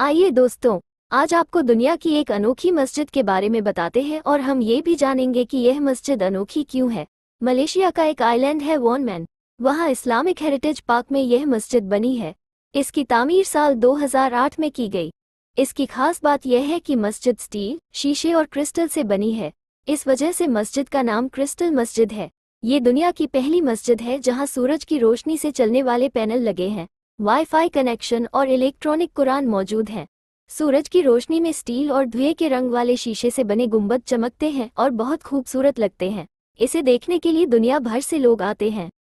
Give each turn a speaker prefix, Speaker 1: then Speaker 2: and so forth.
Speaker 1: आइए दोस्तों आज आपको दुनिया की एक अनोखी मस्जिद के बारे में बताते हैं और हम ये भी जानेंगे कि यह मस्जिद अनोखी क्यों है मलेशिया का एक आइलैंड है वॉनमैन वहाँ इस्लामिक हेरिटेज पार्क में यह मस्जिद बनी है इसकी तामीर साल 2008 में की गई इसकी खास बात यह है कि मस्जिद स्टील शीशे और क्रिस्टल से बनी है इस वजह से मस्जिद का नाम क्रिस्टल मस्जिद है ये दुनिया की पहली मस्जिद है जहाँ सूरज की रोशनी से चलने वाले पैनल लगे हैं वाईफाई कनेक्शन और इलेक्ट्रॉनिक कुरान मौजूद हैं सूरज की रोशनी में स्टील और धुएं के रंग वाले शीशे से बने गुंबद चमकते हैं और बहुत खूबसूरत लगते हैं इसे देखने के लिए दुनिया भर से लोग आते हैं